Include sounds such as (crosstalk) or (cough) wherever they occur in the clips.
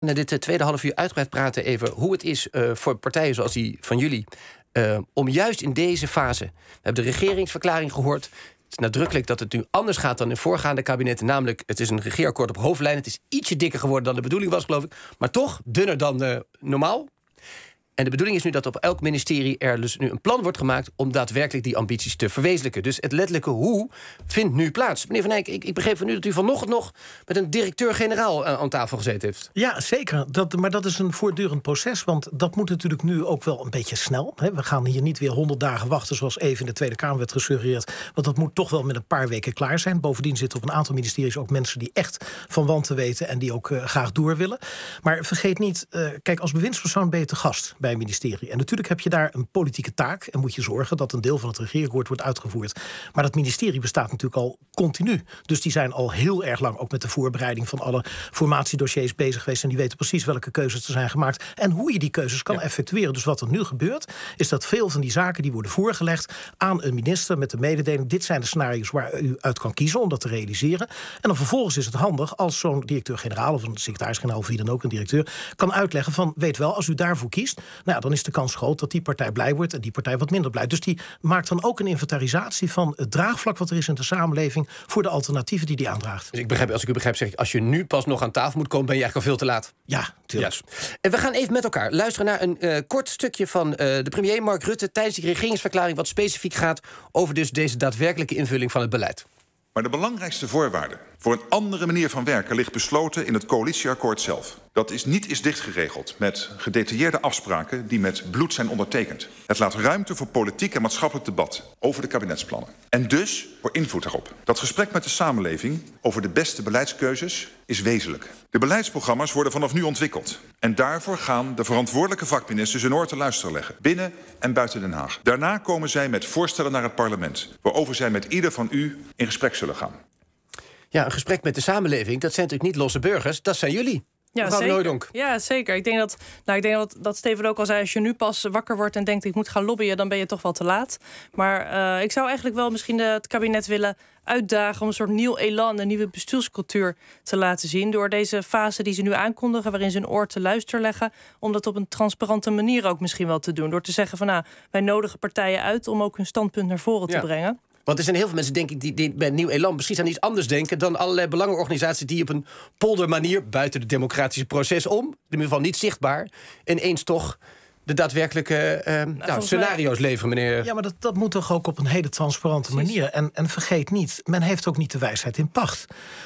Na dit eh, tweede half uur uitgebreid praten even hoe het is eh, voor partijen zoals die van jullie. Eh, om juist in deze fase. We hebben de regeringsverklaring gehoord. Het is nadrukkelijk dat het nu anders gaat dan in voorgaande kabinetten. Namelijk, het is een regeerakkoord op hoofdlijn. Het is ietsje dikker geworden dan de bedoeling was, geloof ik. Maar toch dunner dan normaal. En de bedoeling is nu dat op elk ministerie er dus nu een plan wordt gemaakt om daadwerkelijk die ambities te verwezenlijken. Dus het letterlijke hoe vindt nu plaats. Meneer Van Eyck, ik, ik begreep van u dat u vanochtend nog met een directeur-generaal eh, aan, tafel gezeten heeft. Ja, zeker. Dat, maar dat is een voortdurend proces, want dat moet natuurlijk nu ook wel een beetje snel. Hè. We gaan hier niet weer honderd dagen wachten, zoals even in de Tweede Kamer werd gesuggereerd. Want dat moet toch wel met een paar weken klaar zijn. Bovendien zitten op een aantal ministeries ook mensen die echt van wanten weten en die ook eh, graag door willen. Maar vergeet niet, eh, kijk, als bewindspersoon ben je te gast bij bij ministerie. En natuurlijk heb je daar een politieke taak en moet je zorgen dat een deel van het regeerakkoord wordt uitgevoerd. Maar dat ministerie bestaat natuurlijk al continu. Dus die zijn al heel erg lang ook met de voorbereiding van alle formatiedossiers bezig geweest. En die weten precies welke keuzes er zijn gemaakt en hoe je die keuzes kan effectueren. Dus wat er nu gebeurt, is dat veel van die zaken die worden voorgelegd aan een minister met de mededeling: dit zijn de scenario's waar u uit kan kiezen om dat te realiseren. En dan vervolgens is het handig als zo'n directeur-generaal of een secretaris-generaal, of wie dan ook een directeur, kan uitleggen van: weet wel, als u daarvoor kiest, nou dan is de kans groot dat die partij blij wordt en die partij wat minder blij. Dus die maakt dan ook een inventarisatie van het draagvlak wat er is in de samenleving voor de alternatieven die die aandraagt. Dus ik begrijp, als ik u begrijp, zeg ik, als je nu pas nog aan tafel moet komen, ben je eigenlijk al veel te laat. Ja, tuurlijk. En we gaan even met elkaar luisteren naar een eh, kort stukje van eh, de premier Mark Rutte tijdens die regeringsverklaring, wat specifiek gaat over dus deze daadwerkelijke invulling van het beleid. Maar de belangrijkste voorwaarde voor een andere manier van werken ligt besloten in het coalitieakkoord zelf. Dat is niet is geregeld met gedetailleerde afspraken die met bloed zijn ondertekend. Het laat ruimte voor politiek en maatschappelijk debat over de kabinetsplannen. En dus voor invloed daarop. Dat gesprek met de samenleving over de beste beleidskeuzes is wezenlijk. De beleidsprogramma's worden vanaf nu ontwikkeld. En daarvoor gaan de verantwoordelijke vakministers hun oor te luisteren leggen. Binnen en buiten Den Haag. Daarna komen zij met voorstellen naar het parlement. Waarover zij met ieder van u in gesprek zullen gaan ja, een gesprek met de samenleving, dat zijn natuurlijk niet losse burgers, dat zijn jullie. Ja zeker. ja, zeker. Ik denk dat, nou, ik denk dat, dat Steven ook al zei: als je nu pas wakker wordt en denkt ik moet gaan lobbyen, dan ben je toch wel te laat. Maar eh, ik zou eigenlijk wel misschien het kabinet willen uitdagen om een soort nieuw elan, een nieuwe bestuurscultuur te laten zien. Door deze fase die ze nu aankondigen, waarin ze een oor te luister leggen, om dat op een transparante manier ook misschien wel te doen. Door te zeggen van nou, wij nodigen partijen uit om ook hun standpunt naar voren te brengen. Want er zijn heel veel mensen, denk ik, die, die bij Nieuw Elan precies aan iets anders denken dan allerlei belangenorganisaties die op een poldermanier buiten het democratische proces om, in ieder geval niet zichtbaar, ineens toch de daadwerkelijke eh, eh, nou, nou scenario's mij, leveren, meneer. Ja, maar dat, dat moet toch ook op een hele transparante manier. En, en vergeet niet, men heeft ook niet de wijsheid in pacht.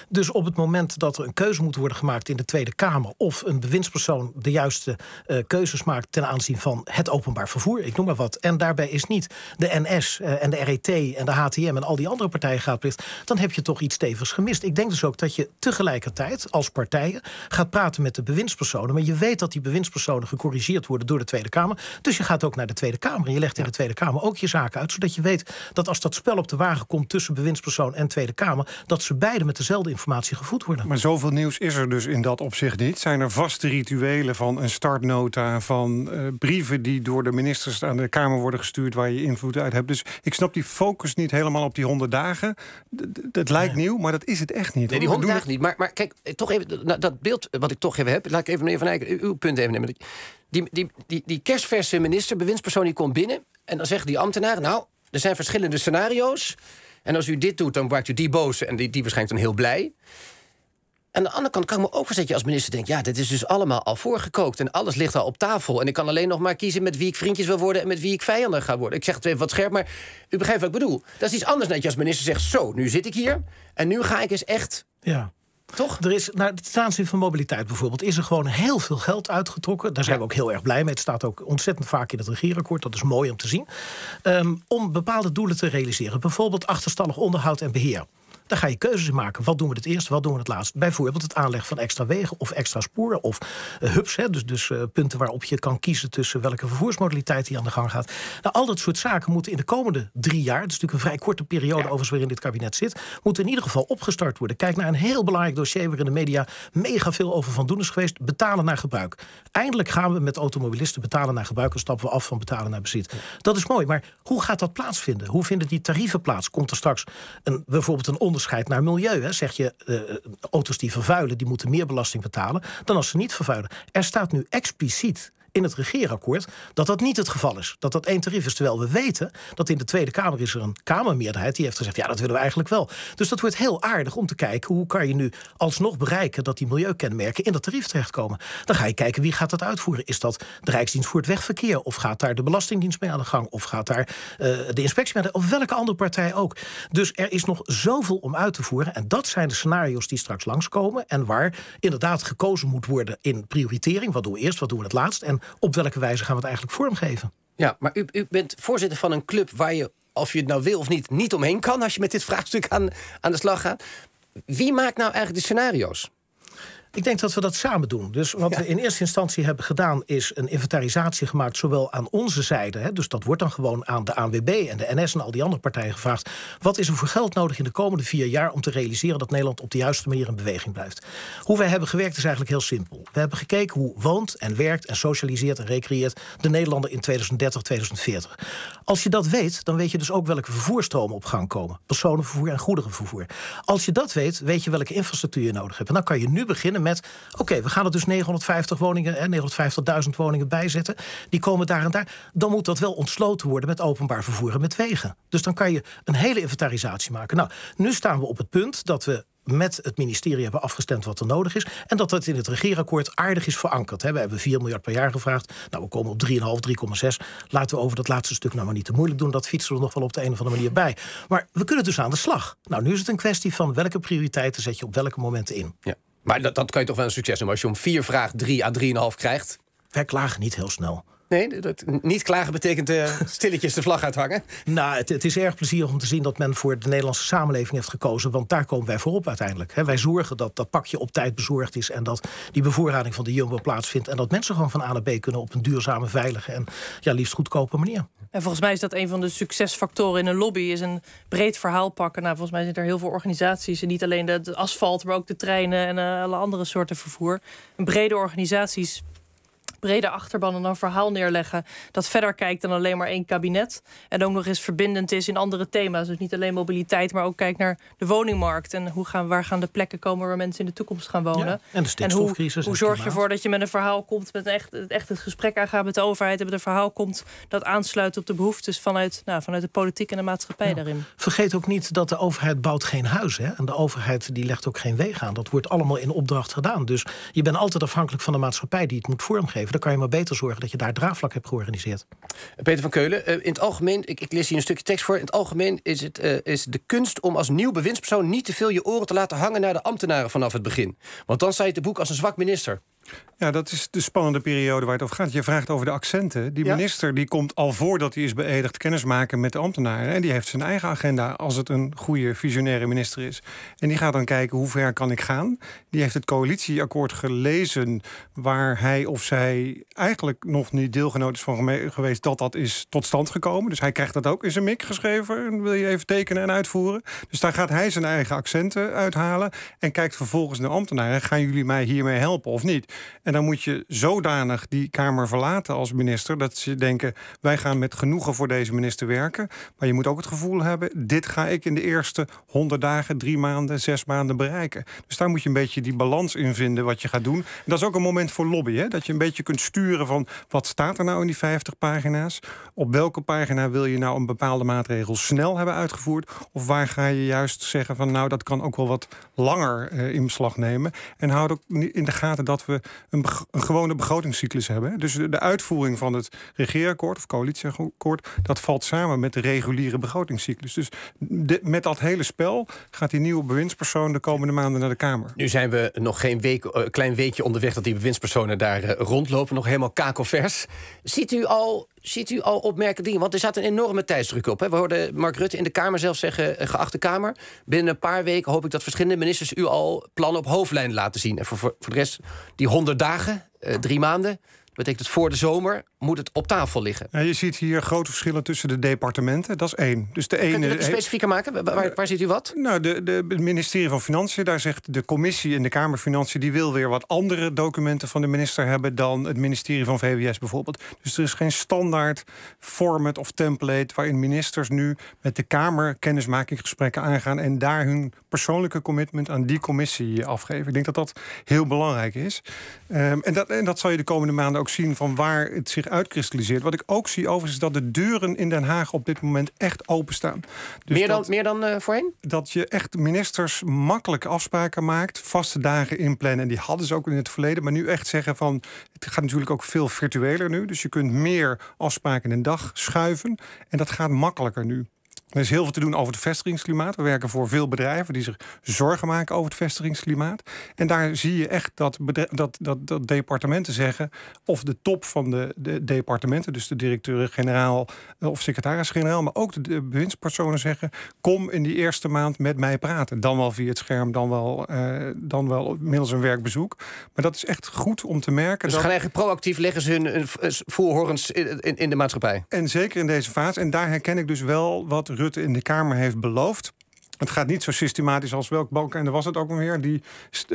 Dus op het moment dat er een keuze moet worden gemaakt in de Tweede Kamer... of een bewindspersoon de juiste eh, keuzes maakt ten aanzien van het openbaar vervoer... ik noem maar wat, en daarbij is niet de NS en de RET en de HTM... en al die andere partijen gaatplicht, dan heb je toch iets tevens gemist. Ik denk dus ook dat je tegelijkertijd als partijen gaat praten met de bewindspersonen... maar je weet dat die bewindspersonen gecorrigeerd worden door de Tweede Kamer. Dus je gaat ook naar de Tweede Kamer. En je legt in de Tweede Kamer ook je zaken uit. Zodat je weet dat als dat spel op de wagen komt tussen bewindspersoon en Tweede Kamer, dat ze beide met dezelfde informatie gevoed worden. Maar zoveel nieuws is er dus in dat opzicht niet. Zijn er vaste rituelen van een startnota, van eh, brieven die door de ministers aan de Kamer worden gestuurd waar je invloed uit hebt. Dus ik snap die focus niet helemaal op die honderd dagen. dat lijkt nieuw, maar dat is het echt niet. Nee, die honderd dagen niet. Maar, maar kijk, eh, toch even, nou, dat beeld wat ik toch even heb, laat ik even, even uw punt even nemen die, die, die, die kerstverse minister, bewindspersoon, die komt binnen. En dan zegt die ambtenaar: nou, er zijn verschillende scenario's. En als u dit doet, dan wordt u die boos en die, die waarschijnlijk dan heel blij. Aan de andere kant kan ik me ook voorstellen dat je als minister denkt... ja, dit is dus allemaal al voorgekookt en alles ligt al op tafel... en ik kan alleen nog maar kiezen met wie ik vriendjes wil worden... en met wie ik vijanden ga worden. Ik zeg het even wat scherp, maar u begrijpt wat ik bedoel. Dat is iets anders dan dat je als minister zegt... zo, nu zit ik hier en nu ga ik eens echt ja. Toch? Er is, naar het aanzien van mobiliteit bijvoorbeeld is er gewoon heel veel geld uitgetrokken. Daar zijn we ook heel erg blij mee. Het staat ook ontzettend vaak in het regeerakkoord. Dat is mooi om te zien. Ehm, om bepaalde doelen te realiseren. Bijvoorbeeld achterstallig onderhoud en beheer dan ga je keuzes maken. Wat doen we het eerst, wat doen we het laatst? Bijvoorbeeld het aanleggen van extra wegen of extra sporen of eh, hubs. Hè, dus dus eh, punten waarop je kan kiezen tussen welke vervoersmodaliteit die aan de gang gaat. Nou, al dat soort zaken moeten in de komende drie jaar, dat is natuurlijk een vrij korte periode ja. overigens waarin dit kabinet zit, moeten in ieder geval opgestart worden. Kijk naar een heel belangrijk dossier waarin de media mega veel over van doen is geweest. Betalen naar gebruik. Eindelijk gaan we met automobilisten betalen naar gebruik en stappen we af van betalen naar bezit. Dat is mooi, maar hoe gaat dat plaatsvinden? Hoe vinden die tarieven plaats? Komt er straks een, bijvoorbeeld een onderscheid naar milieu. Hè. Zeg je, uh, auto's die vervuilen, die moeten meer belasting betalen dan als ze niet vervuilen. Er staat nu expliciet in het regeerakkoord dat dat niet het geval is. Dat dat één tarief is. Terwijl we weten dat in de Tweede Kamer is er een Kamermeerderheid die heeft gezegd: ja, dat willen we eigenlijk wel. Dus dat wordt heel aardig om te kijken hoe kan je nu alsnog bereiken dat die milieukenmerken in dat tarief terechtkomen. Dan ga je kijken wie gaat dat uitvoeren. Is dat de Rijksdienst voor het Wegverkeer? Of gaat daar de Belastingdienst mee aan de gang? Of gaat daar eh, de inspectie mee Of welke andere partij ook. Dus er is nog zoveel om uit te voeren. En dat zijn de scenario's die straks langskomen. En waar inderdaad gekozen moet worden in prioritering. Wat doen we eerst, wat doen we het laatst? En op welke wijze gaan we het eigenlijk vormgeven. Ja, maar u, u bent voorzitter van een club waar je, of je het nou wil of niet, niet omheen kan als je met dit vraagstuk aan, aan de slag gaat. Wie maakt nou eigenlijk de scenario's? Ik denk dat we dat samen doen. Dus wat we in eerste instantie hebben gedaan is een inventarisatie gemaakt, zowel aan onze zijde, hè, dus dat wordt dan gewoon aan de ANWB en de NS en al die andere partijen gevraagd, wat is er voor geld nodig in de komende vier jaar om te realiseren dat Nederland op de juiste manier in beweging blijft. Hoe wij hebben gewerkt is eigenlijk heel simpel. We hebben gekeken hoe woont en werkt en socialiseert en recreëert de Nederlander in 2030, 2040. Als je dat weet, dan weet je dus ook welke vervoerstromen op gang komen. Personenvervoer en goederenvervoer. Als je dat weet, weet je welke infrastructuur je nodig hebt. En dan kan je nu beginnen met: oké, we gaan er dus 950 woningen, 950.000 eh, woningen bijzetten. Die komen daar en daar. Dan moet dat wel ontsloten worden met openbaar vervoer en met wegen. Dus dan kan je een hele inventarisatie maken. Nou, nu staan we op het punt dat we met het ministerie hebben afgestemd wat er nodig is. En dat dat in het regeerakkoord aardig is verankerd. We hebben 4 miljard per jaar gevraagd. Nou, we komen op 3,5, 3,6. Laten we over dat laatste stuk nou maar niet te moeilijk doen. Dat fietsen we nog wel op de een of andere manier bij. Maar we kunnen dus aan de slag. Nou, nu is het een kwestie van welke prioriteiten zet je op welke momenten in. Ja. Maar dat, dat kan je toch wel een succes noemen. Als je om vier vraagt, drie à drieënhalf krijgt. Wij klagen niet heel snel. Nee, dat, niet klagen betekent eh, stilletjes de vlag uithangen. Nou, het, het, is erg plezierig om te zien dat men voor de Nederlandse samenleving heeft gekozen. Want daar komen wij voor op uiteindelijk. He, wij zorgen dat dat pakje op tijd bezorgd is. En dat die bevoorrading van de Jumbo plaatsvindt. En dat mensen gewoon van A naar B kunnen op een duurzame, veilige en ja, liefst goedkope manier. En volgens mij is dat een van de succesfactoren in een lobby. Is een breed verhaal pakken. Nou, volgens mij zijn er heel veel organisaties. En niet alleen de, asfalt, maar ook de treinen en eh, alle andere soorten vervoer. Een brede organisaties brede achterban en een verhaal neerleggen dat verder kijkt dan alleen maar één kabinet. En ook nog eens verbindend is in andere thema's. Dus niet alleen mobiliteit, maar ook kijkt naar de woningmarkt. En hoe gaan, waar gaan de plekken komen waar mensen in de toekomst gaan wonen. en de stikstofcrisis. En hoe, hoe zorg je ervoor dat je met een verhaal komt, met echt, echt het gesprek aangaat met de overheid en met een verhaal komt dat aansluit op de behoeftes vanuit, nou, vanuit de politiek en de maatschappij daarin. Vergeet ook niet dat de overheid bouwt geen huis Hè? En de overheid die legt ook geen wegen aan. Dat wordt allemaal in opdracht gedaan. Dus je bent altijd afhankelijk van de maatschappij die het moet vormgeven dan kan je maar beter zorgen dat je daar draagvlak hebt georganiseerd. Peter van Keulen, eh, in het algemeen, ik, ik lees hier een stukje tekst voor. In het algemeen is het eh, is de kunst om als nieuw bewindspersoon niet te veel je oren te laten hangen naar de ambtenaren vanaf het begin. Want dan sta je te boek als een zwak minister. Ja, dat is de spannende periode waar het over gaat. Je vraagt over de accenten. Die minister die komt al voordat hij is beëdigd kennismaken met de ambtenaren. En die heeft zijn eigen agenda als het een goede visionaire minister is. En die gaat dan kijken hoe ver kan ik gaan. Die heeft het coalitieakkoord gelezen waar hij of zij eigenlijk nog niet deelgenoot is van geweest dat dat is tot stand gekomen. Dus hij krijgt dat ook in zijn mik geschreven. En wil je even tekenen en uitvoeren. Dus daar gaat hij zijn eigen accenten uithalen. En kijkt vervolgens naar ambtenaren. Gaan jullie mij hiermee helpen of niet? En dan moet je zodanig die Kamer verlaten als minister dat ze denken: wij gaan met genoegen voor deze minister werken. Maar je moet ook het gevoel hebben: dit ga ik in de eerste 100 dagen, drie maanden, zes maanden bereiken. Dus daar moet je een beetje die balans in vinden wat je gaat doen. dat is ook een moment voor lobby, hè? dat je een beetje kunt sturen van wat staat er nou in die 50 pagina's? Op welke pagina wil je nou een bepaalde maatregel snel hebben uitgevoerd? Of waar ga je juist zeggen van nou dat kan ook wel wat langer eh, in beslag nemen? En houd ook in de gaten dat we een, gewone begrotingscyclus hebben. Dus de, uitvoering van het regeerakkoord of coalitieakkoord, dat valt samen met de reguliere begrotingscyclus. Dus met dat hele spel gaat die nieuwe bewindspersoon de komende maanden naar de Kamer. Nu zijn we nog geen week, eh, klein weekje onderweg dat die bewindspersonen daar eh, rondlopen, nog helemaal kakelvers. Ziet u al ziet u al opmerkelijke dingen? Want er zat een enorme tijdsdruk op. Hè? We hoorden Mark Rutte in de Kamer zelf zeggen... Eh, geachte Kamer, binnen een paar weken hoop ik dat verschillende ministers... u al plannen op hoofdlijnen laten zien. En voor, voor, de rest, die honderd dagen, eh, drie maanden... Dat betekent voor de zomer moet het op tafel liggen. Ja, je ziet hier grote verschillen tussen de departementen. Dat is één. Dus de ene. Kun je dat specifieker maken? Waar, waar ziet u wat? Nou, de, de, het ministerie van Financiën, daar zegt de commissie in de Kamer Financiën, die wil weer wat andere documenten van de minister hebben dan het ministerie van VWS bijvoorbeeld. Dus er is geen standaard format of template waarin ministers nu met de Kamer kennismakinggesprekken aangaan en daar hun persoonlijke commitment aan die commissie afgeven. Ik denk dat dat heel belangrijk is. Ehm, en, dat, en dat zal je de komende maanden ook zien van waar het zich uitkristalliseert. Wat ik ook zie overigens is dat de deuren in Den Haag op dit moment echt openstaan. Dus meer dan, meer dan eh, voorheen? Dat je echt ministers makkelijk afspraken maakt, vaste dagen inplannen. En die hadden ze ook in het verleden. Maar nu echt zeggen van, het gaat natuurlijk ook veel virtueler nu. Dus je kunt meer afspraken in een dag schuiven. En dat gaat makkelijker nu. Er is heel veel te doen over het vestigingsklimaat. We werken voor veel bedrijven die zich zorgen maken over het vestigingsklimaat. En daar zie je echt dat, dat, dat, dat departementen zeggen, of de top van de, de departementen, dus de directeur-generaal eh, of secretaris-generaal, maar ook de, bewindspersonen zeggen: kom in die eerste maand met mij praten. Dan wel via het scherm, dan wel, eh, dan wel middels een werkbezoek. Maar dat is echt goed om te merken. Dus dat... gaan eigenlijk proactief leggen ze hun, hun eh, voorhorens in, in, in de maatschappij. En zeker in deze fase. En daar herken ik dus wel wat in de Kamer heeft beloofd het gaat niet zo systematisch als welk balken En er was het ook weer. Die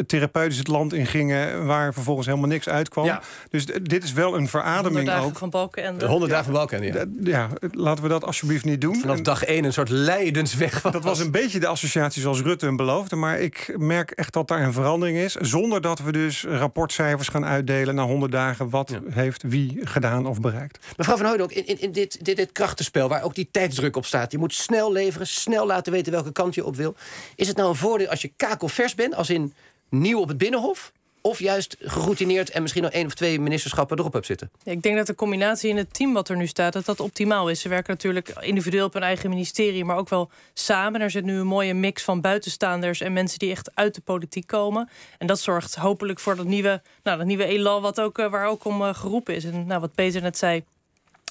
therapeutisch het land ingingen Waar vervolgens helemaal niks uitkwam. Dus dit is wel een verademing. 100 dagen ook. van 100 dagen van ja. ja. Laten we dat alsjeblieft niet doen. Vanaf dag één een soort leidensweg. (laughs) Dat was een beetje de associatie zoals Rutte hem beloofde. Maar ik merk echt dat daar een verandering is. Zonder dat we dus rapportcijfers gaan uitdelen na 100 dagen. Wat heeft wie gedaan of bereikt. Mevrouw van Hooyden, ook in, in, dit, dit, dit krachtenspel waar ook die tijdsdruk op staat. Je moet snel leveren, snel laten weten welke kant op wil. Is het nou een voordeel als je kakelvers bent, als in nieuw op het Binnenhof? Of juist geroutineerd en misschien al één of twee ministerschappen erop hebt zitten? ik denk dat de combinatie in het team wat er nu staat, dat dat optimaal is. Ze werken natuurlijk individueel op hun eigen ministerie, maar ook wel samen. Er zit nu een mooie mix van buitenstaanders en mensen die echt uit de politiek komen. En dat zorgt hopelijk voor dat nieuwe, nou, dat nieuwe elan wat ook, eh, waar ook om eh, geroepen is. En nou, wat Peter net zei,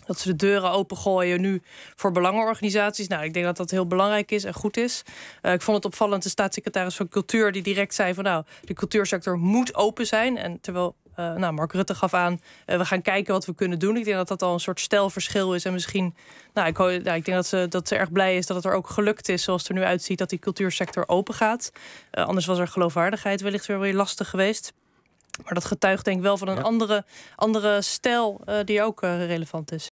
dat ze de deuren opengooien nu voor belangenorganisaties. Nou, ik denk dat dat heel belangrijk is en goed is. Eh, ik vond het opvallend, de staatssecretaris van Cultuur... die direct zei van nou, de cultuursector moet open zijn. En terwijl eh, nou, Mark Rutte gaf aan, eh, we gaan kijken wat we kunnen doen. Ik denk dat dat al een soort stijlverschil is. En misschien, nou, ik, ik denk dat ze, dat ze erg blij is dat het er ook gelukt is... zoals het er nu uitziet, dat die cultuursector open gaat. anders was er geloofwaardigheid wellicht weer, weer lastig geweest. Maar dat getuigt denk ik wel van een andere, andere stijl die ook relevant is.